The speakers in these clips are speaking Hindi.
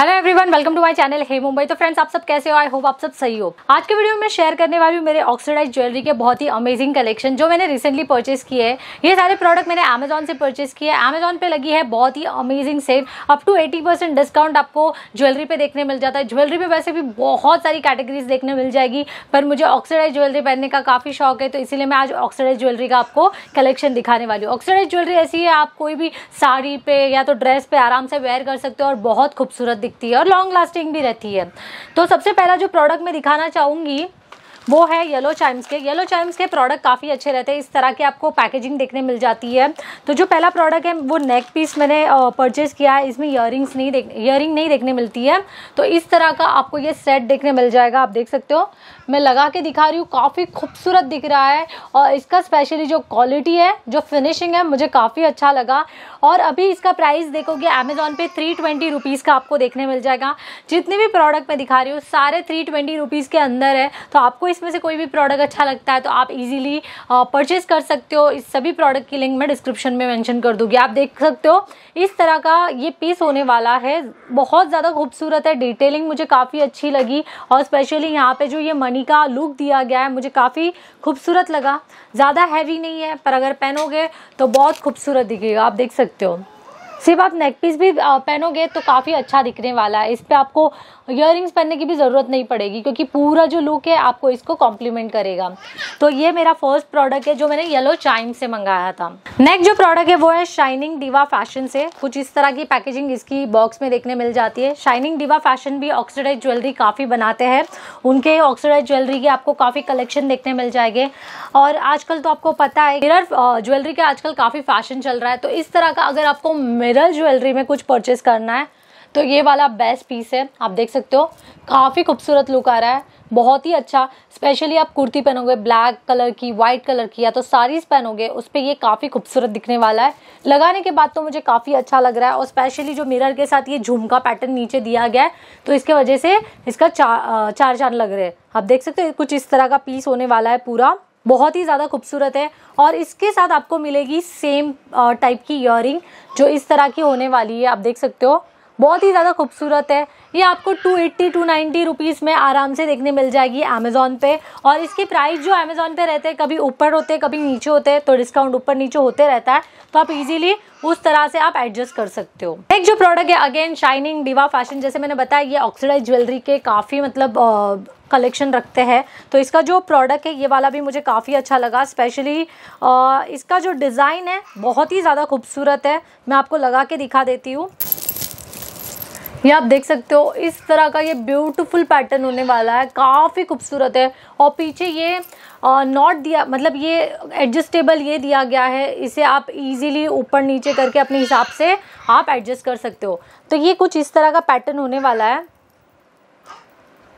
hello everyone welcome to my channel hey Mumbai तो फ्रेंड्स आप सब कैसे हो आई होप आप सब सही हो आज के वीडियो में शेयर करने वाली मेरे ऑक्सीडाइज ज्वेलरी के बहुत ही अमेजिंग कलेक्शन जो मैंने रिसेंटली परचेस किए हैं ये सारे प्रोडक्ट मैंने अमेजोन से परचेस किए हैं अमेजोन पे लगी है बहुत ही amazing sale up to eighty discount आपको ज्वेलरी पे देखने मिल जाता है ज्वेलरी पे वैसे भी बहुत सारी कैटेगरीज देखने मिल जाएगी पर मुझे ऑक्सीडाइज ज्वेलरी पहनने का काफ़ी शौक है तो इसीलिए मैं आज ऑक्सीडाइज ज्वेलरी का आपको कलेक्शन दिखाने वाली हूँ ऑक्सीडाइज ज्वेलरी ऐसी है आप कोई भी साड़ी पे या तो ड्रेस पे आराम से वेयर कर सकते हो और बहुत खूबसूरत दिखती है और लॉन्ग लास्टिंग भी रहती है तो सबसे पहला जो प्रोडक्ट मैं दिखाना चाहूँगी वो है येलो चाइम्स के येलो चाइम्स के प्रोडक्ट काफ़ी अच्छे रहते हैं इस तरह के आपको पैकेजिंग देखने मिल जाती है तो जो पहला प्रोडक्ट है वो नेक पीस मैंने परचेज़ किया है इसमें ईयरिंग्स नहीं देख ईयरिंग नहीं देखने मिलती है तो इस तरह का आपको ये सेट देखने मिल जाएगा आप देख सकते हो मैं लगा के दिखा रही हूँ काफ़ी खूबसूरत दिख रहा है और इसका स्पेशली जो क्वालिटी है जो फिनिशिंग है मुझे काफ़ी अच्छा लगा और अभी इसका प्राइस देखोगे अमेज़ॉन पे थ्री ट्वेंटी रुपीज़ का आपको देखने मिल जाएगा जितने भी प्रोडक्ट मैं दिखा रही हूँ सारे थ्री ट्वेंटी रुपीज़ के अंदर है तो आपको इस इसमें से कोई भी प्रोडक्ट अच्छा लगता है तो आप इजीली परचेज कर सकते हो इस सभी प्रोडक्ट की लिंक मैं डिस्क्रिप्शन में मेंशन कर दूंगी आप देख सकते हो इस तरह का ये पीस होने वाला है बहुत ज़्यादा खूबसूरत है डिटेलिंग मुझे काफ़ी अच्छी लगी और स्पेशली यहाँ पे जो ये मनी का लुक दिया गया है मुझे काफ़ी खूबसूरत लगा ज़्यादा हैवी नहीं है पर अगर पहनोगे तो बहुत खूबसूरत दिखेगा आप देख सकते हो सिर्फ आप नेक पीस भी पहनोगे तो काफ़ी अच्छा दिखने वाला है इस पर आपको ईयर पहनने की भी ज़रूरत नहीं पड़ेगी क्योंकि पूरा जो लुक है आपको इसको कॉम्प्लीमेंट करेगा तो ये मेरा फर्स्ट प्रोडक्ट है जो मैंने येलो चाइम से मंगाया था नेक्स्ट जो प्रोडक्ट है वो है शाइनिंग डिवा फैशन से कुछ इस तरह की पैकेजिंग इसकी बॉक्स में देखने मिल जाती है शाइनिंग डिवा फैशन भी ऑक्सीडाइज ज्वेलरी काफ़ी बनाते हैं उनके ऑक्सीडाइज ज्वेलरी के आपको काफ़ी कलेक्शन देखने मिल जाएंगे और आजकल तो आपको पता है मिरर ज्वेलरी का आजकल काफ़ी फैशन चल रहा है तो इस तरह का अगर आपको मिरर ज्वेलरी में कुछ परचेस करना है तो ये वाला बेस्ट पीस है आप देख सकते हो काफ़ी खूबसूरत लुक आ रहा है बहुत ही अच्छा स्पेशली आप कुर्ती पहनोगे ब्लैक कलर की वाइट कलर की या तो साड़ीज पहनोगे उस पर ये काफ़ी खूबसूरत दिखने वाला है लगाने के बाद तो मुझे काफ़ी अच्छा लग रहा है और स्पेशली जो मिरर के साथ ये झुमका पैटर्न नीचे दिया गया है तो इसके वजह से इसका चार चार चांद लग रहे हैं आप देख सकते हो कुछ इस तरह का पीस होने वाला है पूरा बहुत ही ज़्यादा खूबसूरत है और इसके साथ आपको मिलेगी सेम टाइप की इयर जो इस तरह की होने वाली है आप देख सकते हो बहुत ही ज़्यादा खूबसूरत है ये आपको 280 290 रुपीस में आराम से देखने मिल जाएगी अमेज़ॉन पे और इसकी प्राइस जो अमेज़ोन पे रहते हैं कभी ऊपर होते हैं कभी नीचे होते हैं तो डिस्काउंट ऊपर नीचे होते रहता है तो आप इजीली उस तरह से आप एडजस्ट कर सकते हो एक जो प्रोडक्ट है अगेन शाइनिंग डिवा फैशन जैसे मैंने बताया ये ऑक्सीडाइज ज्वेलरी के काफ़ी मतलब कलेक्शन रखते हैं तो इसका जो प्रोडक्ट है ये वाला भी मुझे काफ़ी अच्छा लगा स्पेशली इसका जो डिज़ाइन है बहुत ही ज़्यादा खूबसूरत है मैं आपको लगा के दिखा देती हूँ ये आप देख सकते हो इस तरह का ये ब्यूटीफुल पैटर्न होने वाला है काफ़ी खूबसूरत है और पीछे ये नॉट दिया मतलब ये एडजस्टेबल ये दिया गया है इसे आप इजीली ऊपर नीचे करके अपने हिसाब से आप एडजस्ट कर सकते हो तो ये कुछ इस तरह का पैटर्न होने वाला है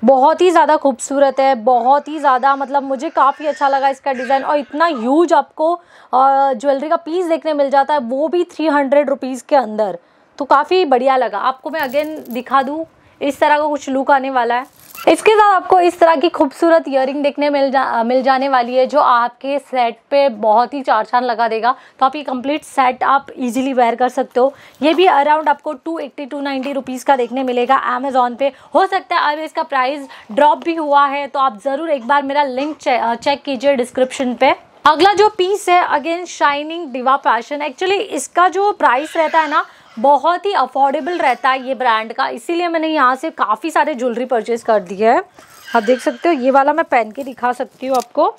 बहुत ही ज़्यादा खूबसूरत है बहुत ही ज़्यादा मतलब मुझे काफ़ी अच्छा लगा इसका डिज़ाइन और इतना ह्यूज आपको ज्वेलरी का पीस देखने मिल जाता है वो भी थ्री हंड्रेड रुपीज़ के अंदर तो काफ़ी बढ़िया लगा आपको मैं अगेन दिखा दूँ इस तरह का कुछ लुक आने वाला है इसके साथ आपको इस तरह की खूबसूरत इयर देखने मिल जा मिल जाने वाली है जो आपके सेट पे बहुत ही चार चांद लगा देगा तो आप ये कंप्लीट सेट आप इजीली वेयर कर सकते हो ये भी अराउंड आपको two eighty to ninety rupees का देखने मिलेगा अमेजोन पे हो सकता है अब इसका प्राइस ड्रॉप भी हुआ है तो आप ज़रूर एक बार मेरा लिंक चे, चेक कीजिए डिस्क्रिप्शन पे अगला जो पीस है again shining diva fashion actually इसका जो प्राइस रहता है ना बहुत ही अफोर्डेबल रहता है ये ब्रांड का इसीलिए मैंने यहाँ से काफ़ी सारे ज्वेलरी परचेज़ कर दी है आप देख सकते हो ये वाला मैं पहन के दिखा सकती हूँ आपको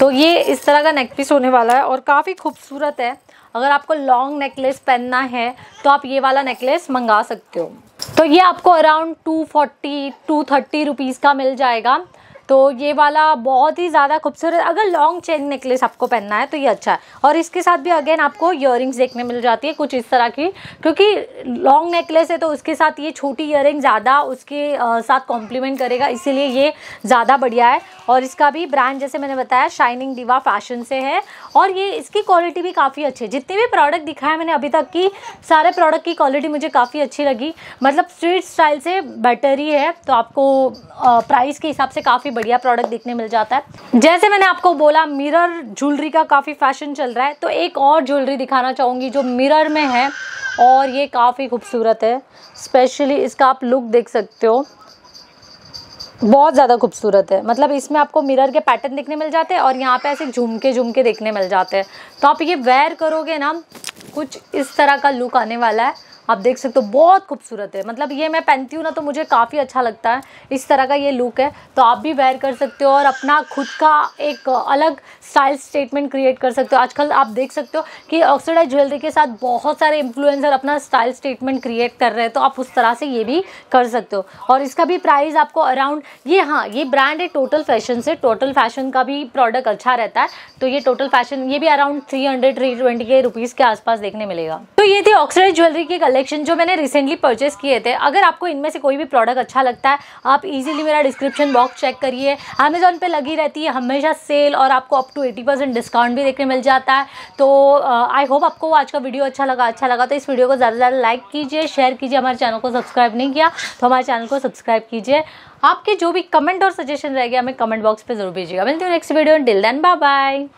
तो ये इस तरह का नेक पीस होने वाला है और काफ़ी खूबसूरत है अगर आपको लॉन्ग नेकलेस पहनना है तो आप ये वाला नेकलेस मंगा सकते हो तो ये आपको around two forty to thirty rupees का मिल जाएगा तो ये वाला बहुत ही ज़्यादा खूबसूरत अगर लॉन्ग चेन नेकलेस आपको पहनना है तो ये अच्छा है और इसके साथ भी अगेन आपको इयर देखने मिल जाती है कुछ इस तरह की क्योंकि लॉन्ग नेकलेस है तो उसके साथ ये छोटी इयर ज़्यादा उसके साथ कॉम्प्लीमेंट करेगा इसीलिए ये ज़्यादा बढ़िया है और इसका भी ब्रांड जैसे मैंने बताया शाइनिंग डिवा फैशन से है और ये इसकी क्वालिटी भी काफ़ी अच्छी है जितने भी प्रोडक्ट दिखाए मैंने अभी तक की सारे प्रोडक्ट की क्वालिटी मुझे काफ़ी अच्छी लगी मतलब स्ट्रीट स्टाइल से बेटर ही है तो आपको प्राइस के हिसाब से काफ़ी बढ़िया प्रोडक्ट देखने मिल जाता है जैसे मैंने आपको बोला मिरर ज्वेलरी का काफ़ी फैशन चल रहा है तो एक और ज्वेलरी दिखाना चाहूंगी जो मिरर में है और ये काफ़ी खूबसूरत है स्पेशली इसका आप लुक देख सकते हो बहुत ज़्यादा खूबसूरत है मतलब इसमें आपको मिरर के पैटर्न देखने मिल जाते हैं और यहाँ पे ऐसे झुमके झुमके देखने मिल जाते हैं तो आप ये वेयर करोगे ना कुछ इस तरह का लुक आने वाला है आप देख सकते हो बहुत खूबसूरत है मतलब ये मैं पहनती हूँ ना तो मुझे काफ़ी अच्छा लगता है इस तरह का ये लुक है तो आप भी वेयर कर सकते हो और अपना खुद का एक अलग स्टाइल स्टेटमेंट क्रिएट कर सकते हो आजकल आप देख सकते हो कि ऑक्सीडाइज ज्वेलरी के साथ बहुत सारे इन्फ्लुएंसर अपना स्टाइल स्टेटमेंट क्रिएट कर रहे हैं तो आप उस तरह से ये भी कर सकते हो और इसका भी प्राइस आपको अराउंड ये हाँ ये ब्रांड है टोटल फैशन से टोटल फैशन का भी प्रोडक्ट अच्छा रहता है तो ये टोटल फैशन ये भी around three hundred three twenty के रुपीज़ के आसपास देखने मिलेगा तो ये थी ऑक्सीडाइज ज्वेलरी की कलेक्शन कलेक्शन जो मैंने रिसेंटली परचेस किए थे अगर आपको इनमें से कोई भी प्रोडक्ट अच्छा लगता है आप इजीली मेरा डिस्क्रिप्शन बॉक्स चेक करिए अमेज़ॉन पे लगी रहती है हमेशा सेल और आपको up to eighty percent discount भी देखने मिल जाता है तो आई uh, होप आपको आज का वीडियो अच्छा लगा अच्छा लगा तो इस वीडियो को ज़्यादा से ज़्यादा लाइक कीजिए शेयर कीजिए हमारे चैनल को सब्सक्राइब नहीं किया तो हमारे चैनल को सब्सक्राइब कीजिए आपके जो भी कमेंट और सजेशन रहेगा हमें कमेंट बॉक्स पर जरूर भेजिएगा मिलती हूँ next video till then bye bye